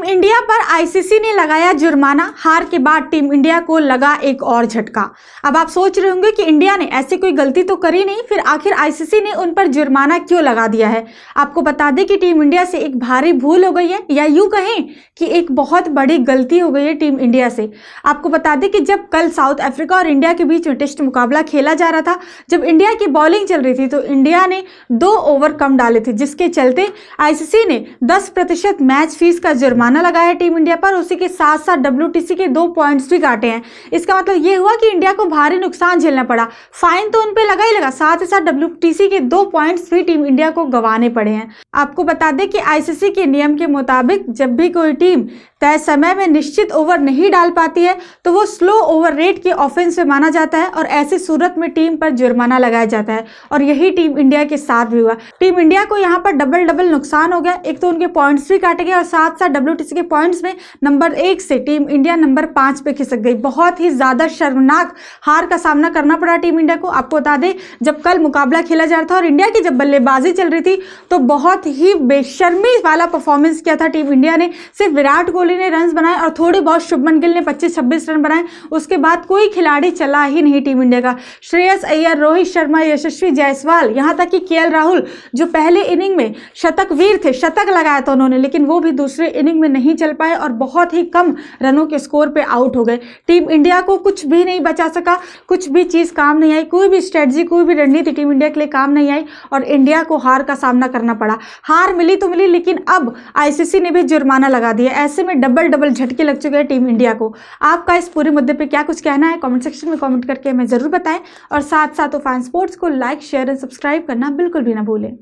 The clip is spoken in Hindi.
टीम इंडिया पर आईसीसी ने लगाया जुर्माना हार के बाद टीम इंडिया को लगा एक और झटका अब आप सोच रहे होंगे कि इंडिया ने ऐसी कोई गलती तो करी नहीं फिर आखिर आईसीसी ने उन पर जुर्माना क्यों लगा दिया है आपको बता दें कि टीम इंडिया से एक भारी भूल हो गई है या यूं कहें कि एक बहुत बड़ी गलती हो गई है टीम इंडिया से आपको बता दें कि जब कल साउथ अफ्रीका और इंडिया के बीच में टेस्ट मुकाबला खेला जा रहा था जब इंडिया की बॉलिंग चल रही थी तो इंडिया ने दो ओवर कम डाले थे जिसके चलते आईसीसी ने दस प्रतिशत मैच फीस का जुर्माना जुर्माना लगाया टीम इंडिया पर उसी के साथ साथ डब्ल्यू के दो पॉइंट्स भी काटे हैं इसका मतलब ये हुआ कि इंडिया को भारी नुकसान झेलना पड़ा फाइन तो उन पर लगा ही लगा साथ ही साथ डब्ल्यू के दो पॉइंट्स भी टीम इंडिया को गंवाने पड़े हैं आपको बता दें कि आईसीसी के नियम के मुताबिक जब भी कोई टीम तय समय में निश्चित ओवर नहीं डाल पाती है तो वो स्लो ओवर रेट के ऑफेंस में माना जाता है और ऐसी सूरत में टीम पर जुर्माना लगाया जाता है और यही टीम इंडिया के साथ भी हुआ टीम इंडिया को यहाँ पर डबल डबल नुकसान हो गया एक तो उनके पॉइंट्स भी काटे गए और साथ साथ डब्ल्यू नोटिस इसके पॉइंट्स में नंबर एक से टीम इंडिया नंबर पांच पे खिसक गई बहुत ही ज़्यादा शर्मनाक हार का सामना करना पड़ा टीम इंडिया को आपको बता दें जब कल मुकाबला खेला जा रहा था और इंडिया की जब बल्लेबाजी चल रही थी तो बहुत ही बेशर्मी वाला परफॉर्मेंस किया था टीम इंडिया ने सिर्फ विराट कोहली ने रन बनाए और थोड़े बहुत शुभमन गिल ने पच्चीस छब्बीस रन बनाए उसके बाद कोई खिलाड़ी चला ही नहीं टीम इंडिया का श्रेयस अय्यर रोहित शर्मा यशस्वी जायसवाल यहां तक कि के राहुल जो पहले इनिंग में शतक वीर थे शतक लगाया था उन्होंने लेकिन वो भी दूसरे इनिंग में में नहीं चल पाए और बहुत ही कम रनों के स्कोर पर आउट हो गए टीम इंडिया को कुछ भी नहीं बचा सका कुछ भी चीज़ काम नहीं आई कोई भी स्ट्रेटजी कोई भी रणनीति टीम इंडिया के लिए काम नहीं आई और इंडिया को हार का सामना करना पड़ा हार मिली तो मिली लेकिन अब आईसीसी ने भी जुर्माना लगा दिया ऐसे में डबल डबल झटके लग चुके हैं टीम इंडिया को आपका इस पूरे मुद्दे पर क्या कुछ कहना है कॉमेंट सेक्शन में कॉमेंट करके हमें ज़रूर बताएं और साथ साथ उफान स्पोर्ट्स को लाइक शेयर एंड सब्सक्राइब करना बिल्कुल भी ना भूलें